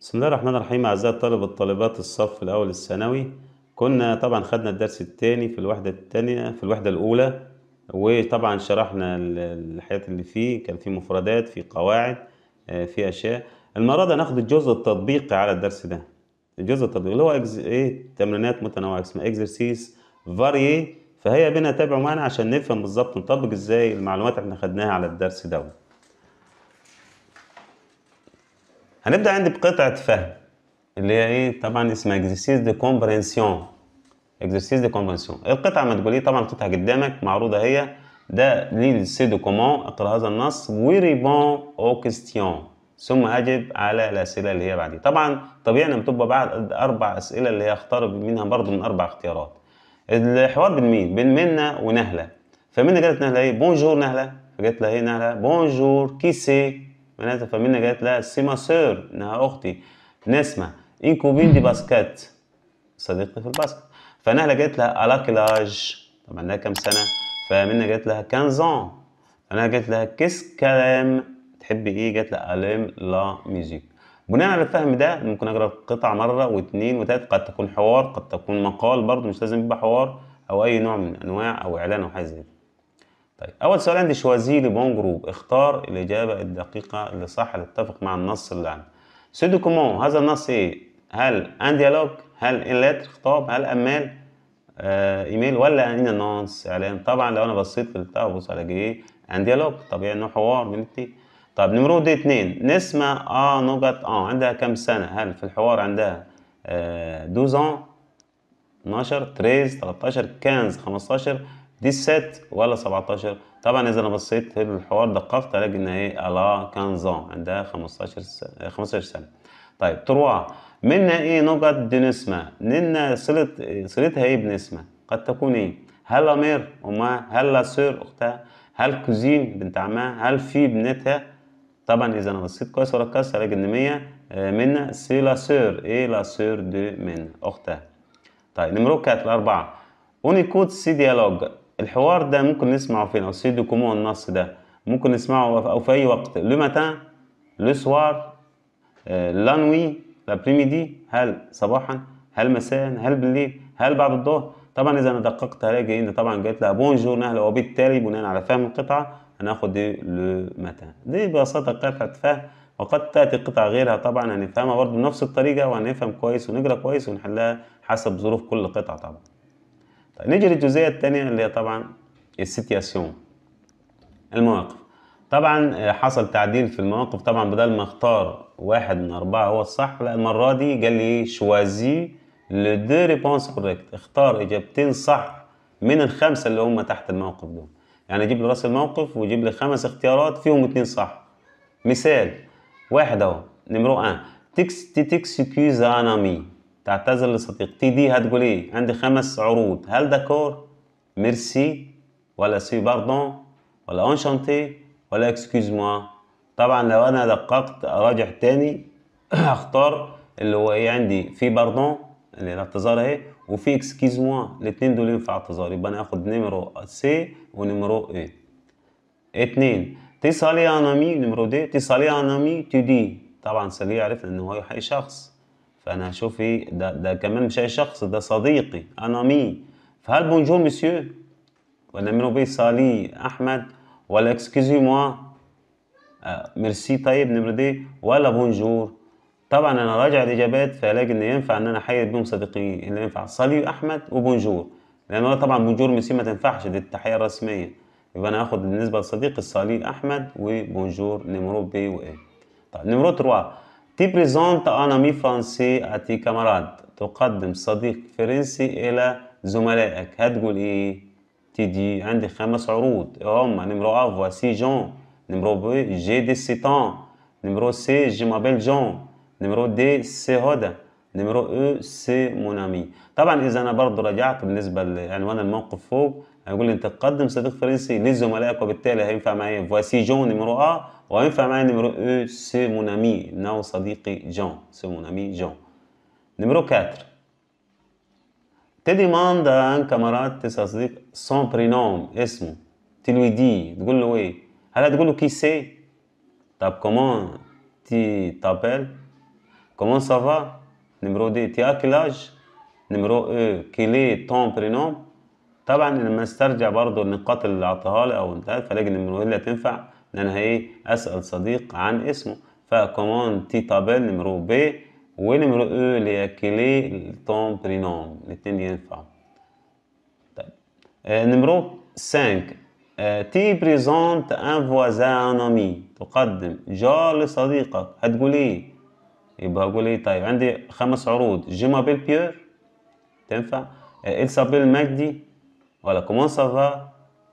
بسم الله الرحمن الرحيم أعزائي الطالب والطالبات الصف الأول الثانوي كنا طبعا خدنا الدرس الثاني في الوحدة الثانية في الوحدة الأولى وطبعا شرحنا الحاجات اللي فيه كان في مفردات في قواعد آه، في أشياء المرة دي هناخد الجزء التطبيقي على الدرس ده الجزء التطبيقي اللي هو إيه تمرينات متنوعة اسمها إكزرسيس فاري فهي بينا تابعوا معنا عشان نفهم بالظبط نطبق إزاي المعلومات اللي احنا خدناها على الدرس دوت هنبدا عندي بقطعه فهم اللي هي ايه طبعا اسمها اكزرسيس دي كومبرينسيون اكزرسيس دي كومبرينسيون القطعه ما ايه طبعا القطعه قدامك معروضه هي ده لي سي دو كومون اقرا هذا النص ويريبون او كيستيون ثم اجب على الاسئله اللي هي بعدي طبعا طبيعي لما تبقى بعد اربع اسئله اللي هي اختار منها برضه من اربع اختيارات الحوار بين مين بين منا ونهله فمنا قالت نهله ايه بونجور نهله فقالت لها ايه نهله بونجور كي سي معناتها فمنا قالت لها ما سور انها اختي نسمه ان كوبين دي باسكت صديقتي في الباسكت فنهله قالت لها لاج طبعا لها كم سنه فمنا قالت لها كانزون انا قالت لها كيس كلام تحبي ايه قالت لها اليم لا ميوزيك بناء على الفهم ده ممكن اقرا قطعه مره واثنين وثلاث قد تكون حوار قد تكون مقال برضه مش لازم يبقى حوار او اي نوع من انواع او اعلان او حاجه زي كده طيب اول سؤال عندي شوازي بون جروب اختار الاجابه الدقيقه اللي صح تتفق مع النص اللي عندي سو دوكومون هذا النص ايه هل ان ديالوج هل ان لتر خطاب هل امال آه ايميل ولا ان نونس اعلان طبعا لو انا بصيت في البتاع ببص على جي إيه، ان ديالوج طبيعي انه حوار من التي طب دي اتنين نسمة اه نوجت اه عندها كم سنة هل في الحوار عندها آه 12 12 13 15 دي الست ولا 17 طبعا اذا انا بصيت في الحوار دققت الاقي ان هي الا كانزون عندها 15 سنه 15 سنه طيب تروى منها ايه نقط بنسمة نن صلت صلتها ايه بنسمة قد تكون ايه هل امير امها هل سير اختها هل كوزين بنت عمها هل في بنتها طبعا اذا انا بصيت كويس وركزت الاقي ان 100 آه، منا سي لا سير ايه لا سير دو من اختها طيب نمرو كات الاربعه اونيكوت سي ديالوج الحوار ده ممكن نسمعه فين او سي كومون النص ده ممكن نسمعه او في اي وقت لو ماتان لو سوار آه، لانوي لابريميدي هل صباحا هل مساء هل بالليل هل بعد الظهر طبعا اذا انا دققت هلاقي ان طبعا جات لها بونجور نهلا وبالتالي بناء على فهم القطعه هناخد دي لو ماتان دي ببساطه قطعه فهم وقد تاتي قطع غيرها طبعا هنفهمها برضه بنفس الطريقه وهنفهم كويس ونقرا كويس ونحلها حسب ظروف كل قطعه طبعا نيجي للجزئية الثانية اللي هي طبعا السيتياسيون المواقف طبعا حصل تعديل في المواقف طبعا بدل ما اختار واحد من أربعة هو الصح لا المرة دي قال لي شوازي لو دو ريبونس كوريكت اختار إجابتين صح من الخمسة اللي هم تحت الموقف دول يعني جيب لي راس الموقف وجيب لي خمس اختيارات فيهم اتنين صح مثال واحد اهو نمرو ان تكس تي تكس كيوز ان امي تعتذر لصديق تي دي هتقول ايه عندي خمس عروض هل داكور ميرسي ولا سي باردون ولا انشانتي ولا اكسكيوز موا طبعا لو انا دققت اراجع تاني هختار اللي هو ايه عندي في باردون اللي الاعتذار اهي وفي اكسكيوز موا الاتنين دول ينفع اعتذار يبقى انا اخد نمرو سي ونمرو ايه اتنين تي سالي امي نمرو دي تي سالي امي تي دي طبعا سالي عرفنا ان هو يحيي شخص فانا شوفي ده ده كمان مش اي شخص ده صديقي انا مي فهل بونجور مسيو ولا منو بي صالي احمد ولا اكسكيزي موا ميرسي طيب نمره دي ولا بونجور طبعا انا راجع الاجابات فالاقي ان ينفع ان انا احيي بهم صديقي اللي ينفع صالي احمد وبونجور لان هو طبعا بونجور مسيو ما تنفعش دي التحيه الرسميه يبقى انا هاخد بالنسبه لصديقي الصالي احمد وبونجور نمرود بي وايه طيب نمرو تروا تي بريزونت أن أمي فرنسي أتي كامراد تقدم صديق فرنسي إلى زملائك هتقول إيه؟ دي عندي خمس عروض هما نمرو اف فواسي جون نمرو بي جي دي سيتان نمرو سي جي مابيل جون نمرو دي سي هودا نمرو او سي مونامي طبعا اذا انا برضو رجعت بالنسبه لعنوان الموقف فوق هيقول لي انت تقدم صديق فرنسي لزملائك وبالتالي هينفع معايا فواسي جون نمرو ا وهينفع معايا نمرو او سي مون امي انه صديقي جون سي مون امي جون نمرو 4 تي ديماند ان كامارات صديق سون برينوم اسمه لوي دي تقول له ايه هل تقول له كي سي طب كومون تي تابل كومون سافا نمرو دي تي اكلاج نمرو او كيلي تون برينوم طبعا لما استرجع برضو النقاط اللي اعطاها لي او انتهت فلاجن ان المرويه تنفع ان انا ايه اسال صديق عن اسمه فكمان تي تابل نمرو بي ونمرو او اللي هي كلي تون برينوم الاتنين ينفعوا طيب آه، نمرو 5 آه، تي بريزونت ان فوازان امي تقدم جار لصديقك هتقول ايه يبقى هقول ايه طيب عندي خمس عروض جيما مابيل بيور تنفع إلسابيل آه، مجدي ولا كومون سافا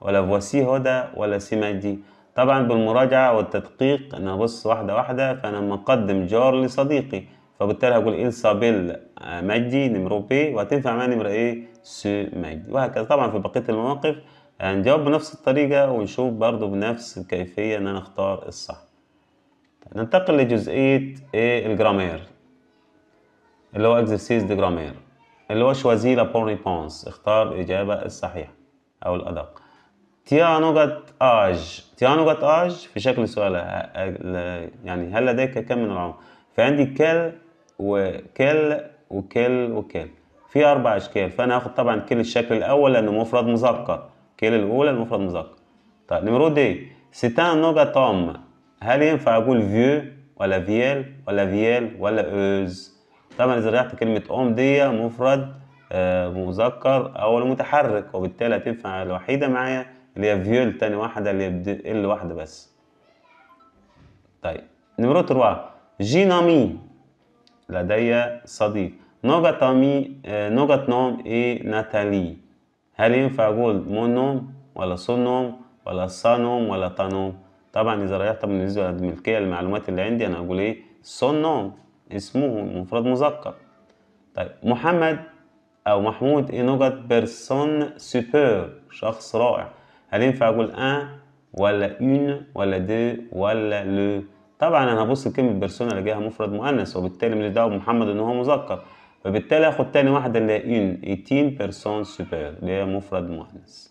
ولا فواسي هدى ولا سي دي طبعا بالمراجعة والتدقيق انا ابص واحدة واحدة فانا لما اقدم جار لصديقي فبالتالي هقول إل سابيل آه، مجدي نمرو بي وهتنفع معايا نمرة إيه سو مجدي وهكذا طبعا في بقية المواقف هنجاوب آه، بنفس الطريقة ونشوف برضو بنفس الكيفية إن أنا أختار الصح ننتقل لجزئية إيه الجرامير اللي هو اكزرسيز دي جرامير اللي هو شوازي لا بون ريبونس اختار الإجابة الصحيحة أو الأدق تيانوغات آج تيانوغات آج في شكل سؤال يعني هل لديك كم من العمر فعندي كل وكل وكل وكل في أربع أشكال فأنا هاخد طبعا كل الشكل الأول لأنه مفرد مذكر كل الأولى المفرد مذكر طيب نمرو دي ستان توم هل ينفع أقول فيو ولا فيال ولا فيال ولا أوز طبعا اذا رجعت كلمه ام دي مفرد آه، مذكر او المتحرك وبالتالي هتنفع الوحيده معايا اللي هي فيول تاني واحده اللي هي ال واحده بس طيب نمرة 3 جينامي لدي صديق نوغت امي آه، نوغت نوم اي ناتالي هل ينفع اقول مونوم ولا سونوم ولا نوم ولا تانوم طبعا اذا رجعت بالنسبه للملكيه المعلومات اللي عندي انا هقول ايه سونوم اسمه مفرد مذكر طيب محمد أو محمود إيه نوجت بيرسون سوبر شخص رائع هل ينفع أقول أن ولا اون ولا دي ولا لو طبعا أنا هبص لكلمة بيرسون ألاقيها مفرد مؤنث وبالتالي من دعوة بمحمد إن هو مذكر فبالتالي آخد تاني واحدة اللي هي اون ايتين بيرسون سوبر اللي هي مفرد مؤنث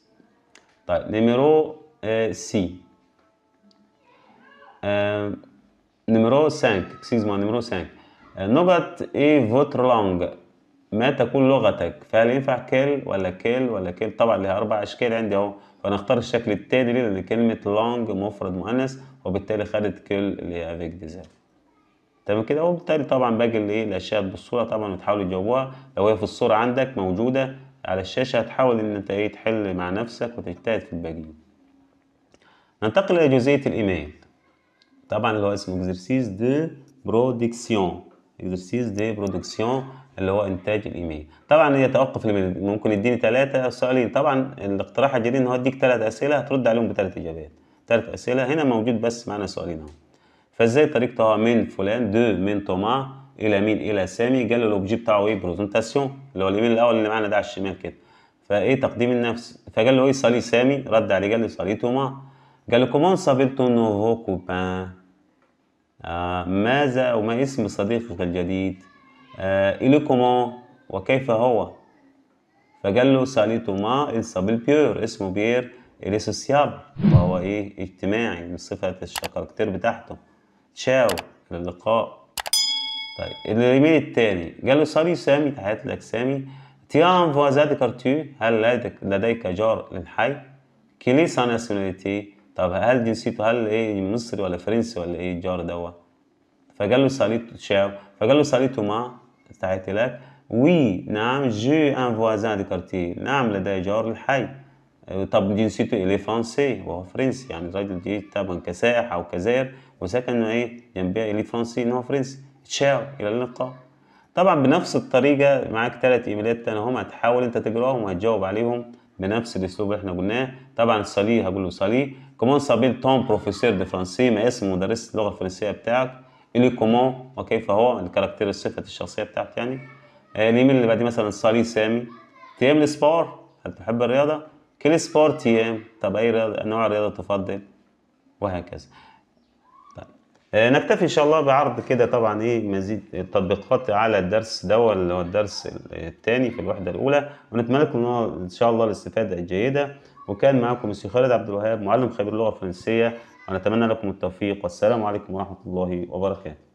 طيب نيميرو آه سي آه نيميرو 5 اكسكيز مو نيميرو 5 نقط ايه فوتر لونج ما تكون لغتك فهل ينفع كيل ولا كيل ولا كيل طبعا لها اربع اشكال عندي اهو فنختار الشكل التاني لان كلمة لونج مفرد مؤنث وبالتالي خدت كيل اللي هي افيك ديزير تمام كده وبالتالي طبعا باقي الايه الاشياء بالصوره طبعا بتحاول تجاوبوها لو هي في الصوره عندك موجوده على الشاشه هتحاول ان انت ايه تحل مع نفسك وتجتهد في الباقي ننتقل الى جزئيه الايميل طبعا اللي هو اسمه اكزرسيس دو برودكسيون اكزرسيز دي برودكسيون اللي هو انتاج الايميل طبعا هي توقف ممكن يديني ثلاثه سؤالين طبعا الاقتراح الجديد ان هو يديك ثلاث اسئله هترد عليهم بثلاث اجابات ثلاث اسئله هنا موجود بس معنا سؤالين اهو فازاي طريقتها من فلان دو من توما الى مين الى سامي قال له الاوبجي بتاعه ايه برزنتاسيون اللي هو الايميل الاول اللي معانا ده على الشمال كده فايه تقديم النفس فقال له ايه صلي سامي رد عليه قال لي صلي توما قال له كومون سافيتو تو نوفو كوبان آه، ماذا أو ما اسم صديقك الجديد آه، إلي كومون وكيف هو فقال له ساليتوما il إنسابيل بيور اسمه بير إلي سوسياب وهو إيه اجتماعي من صفة الشكاركتير بتاعته تشاو إلى اللقاء طيب الايميل التاني قال له سالي سامي تحياتي لك سامي تيان فوازاتي كارتو هل لديك جار للحي كيلي سا ناسيوناليتي طب هل جنسيته هل ايه مصري ولا فرنسي ولا ايه الجار دوا فقال له ساليتو تشاو فقال له ساليتو ما تحياتي لك وي نعم جو ان فوازان دي كارتي نعم لدي جار الحي طب جنسيته الي فرنسي وهو فرنسي يعني الراجل دي طبعا كسائح او كزائر وسكن ايه جنبها الي فرنسي انه فرنسي تشاو الى اللقاء طبعا بنفس الطريقة معاك ثلاث ايميلات تاني هم هتحاول انت تقراهم وهتجاوب عليهم بنفس الاسلوب اللي احنا قلناه طبعا صلي هقول له صلي كومون سابيل تون بروفيسور دي فرنسي ما اسم مدرس اللغه الفرنسيه بتاعك الي كومون وكيف هو الكاركتير الصفه الشخصيه بتاعت يعني الايميل اللي بعديه مثلا صالي سامي تيام سبور هل تحب الرياضه كل سبور تيام طب اي رياضه نوع رياضه تفضل وهكذا طيب. نكتفي ان شاء الله بعرض كده طبعا ايه مزيد التطبيقات على الدرس ده اللي هو الدرس الثاني في الوحده الاولى ونتمنى لكم ان شاء الله الاستفاده الجيده وكان معكم الشيخ خالد عبد الوهاب معلم خبير اللغه الفرنسيه ونتمنى لكم التوفيق والسلام عليكم ورحمه الله وبركاته